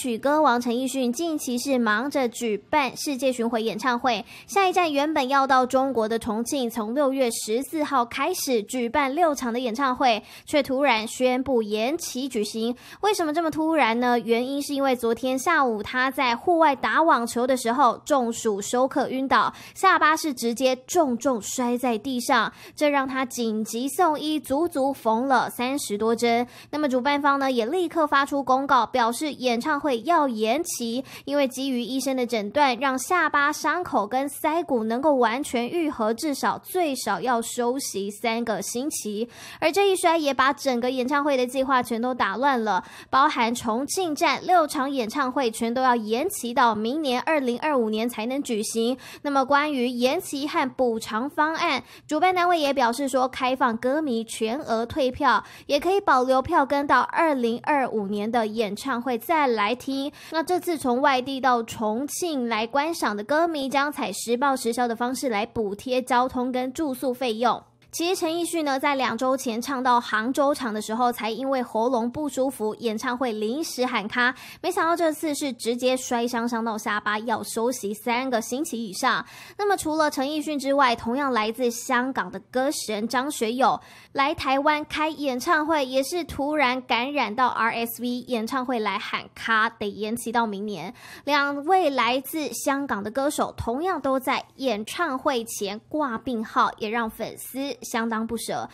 曲歌王陈奕迅近期是忙着举办世界巡回演唱会，下一站原本要到中国的重庆，从六月十四号开始举办六场的演唱会，却突然宣布延期举行。为什么这么突然呢？原因是因为昨天下午他在户外打网球的时候中暑休克晕倒，下巴是直接重重摔在地上，这让他紧急送医，足足缝了三十多针。那么主办方呢也立刻发出公告，表示演唱会。会要延期，因为基于医生的诊断，让下巴伤口跟腮骨能够完全愈合，至少最少要休息三个星期。而这一摔也把整个演唱会的计划全都打乱了，包含重庆站六场演唱会全都要延期到明年二零二五年才能举行。那么关于延期和补偿方案，主办单位也表示说，开放歌迷全额退票，也可以保留票根到二零二五年的演唱会再来。来听，那这次从外地到重庆来观赏的歌迷，将采实报实销的方式来补贴交通跟住宿费用。其实陈奕迅呢，在两周前唱到杭州场的时候，才因为喉咙不舒服，演唱会临时喊卡。没想到这次是直接摔伤，伤到下巴，要休息三个星期以上。那么除了陈奕迅之外，同样来自香港的歌神张学友来台湾开演唱会，也是突然感染到 RSV，演唱会来喊卡，得延期到明年。两位来自香港的歌手，同样都在演唱会前挂病号，也让粉丝。相当不舍。